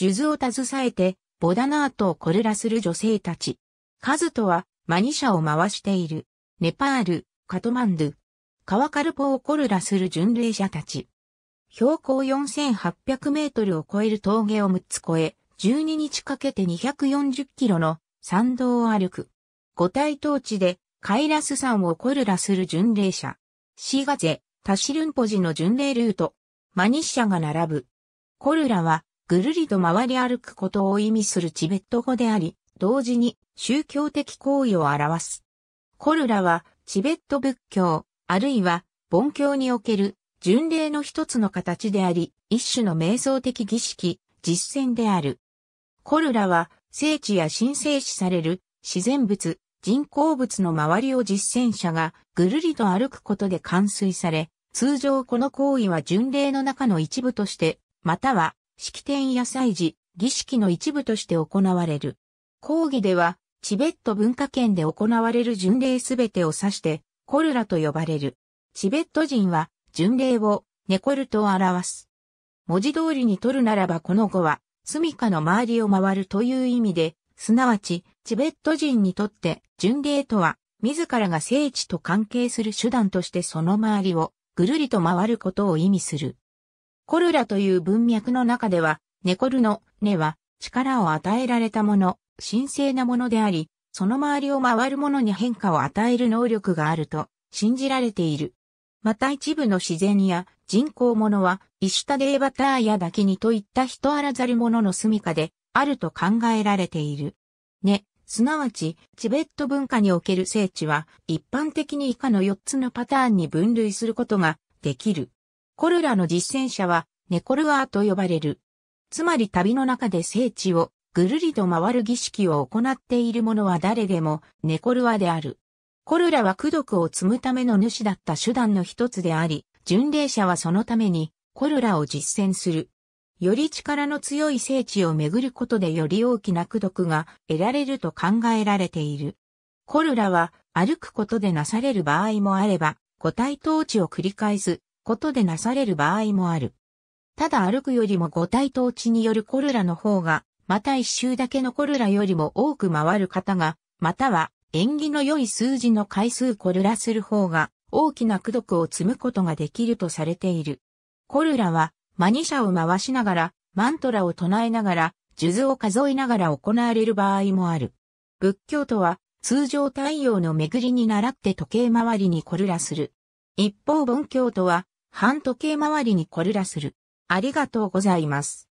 数珠を携えて、ボダナートをコルラする女性たち。カズトは、マニシャを回している。ネパール、カトマンドゥ。カワカルポをコルラする巡礼者たち。標高4800メートルを超える峠を6つ越え、12日かけて240キロの山道を歩く。五体統治でカイラス山をコルラする巡礼者。シーガゼ、タシルンポジの巡礼ルート。マニッシャが並ぶ。コルラはぐるりと回り歩くことを意味するチベット語であり、同時に宗教的行為を表す。コルラはチベット仏教、あるいは盆教における巡礼の一つの形であり、一種の瞑想的儀式、実践である。コルラは聖地や神聖視される自然物、人工物の周りを実践者がぐるりと歩くことで完遂され、通常この行為は巡礼の中の一部として、または式典や祭事、儀式の一部として行われる。講義では、チベット文化圏で行われる巡礼すべてを指して、コルラと呼ばれる。チベット人は、巡礼を、ネコルと表す。文字通りに取るならばこの語は、住処の周りを回るという意味で、すなわち、チベット人にとって、巡礼とは、自らが聖地と関係する手段としてその周りを、ぐるりと回ることを意味する。コルラという文脈の中では、ネコルの根は力を与えられたもの、神聖なものであり、その周りを回るものに変化を与える能力があると信じられている。また一部の自然や人工物は、イシュタデーバターやダキニといった人あらざるものの住処であると考えられている。ね、すなわち、チベット文化における聖地は、一般的に以下の4つのパターンに分類することができる。コルラの実践者は、ネコルアーと呼ばれる。つまり旅の中で聖地をぐるりと回る儀式を行っている者は誰でもネコルアである。コルラは功徳を積むための主だった手段の一つであり、巡礼者はそのためにコルラを実践する。より力の強い聖地を巡ることでより大きな功徳が得られると考えられている。コルラは歩くことでなされる場合もあれば、個体統治を繰り返すことでなされる場合もある。ただ歩くよりも五体統治によるコルラの方が、また一周だけのコルラよりも多く回る方が、または縁起の良い数字の回数コルラする方が大きな苦毒を積むことができるとされている。コルラはマニシャを回しながら、マントラを唱えながら、数珠を数えながら行われる場合もある。仏教徒は通常太陽の巡りに倣って時計回りにコルラする。一方、文教徒は半時計回りにコルラする。ありがとうございます。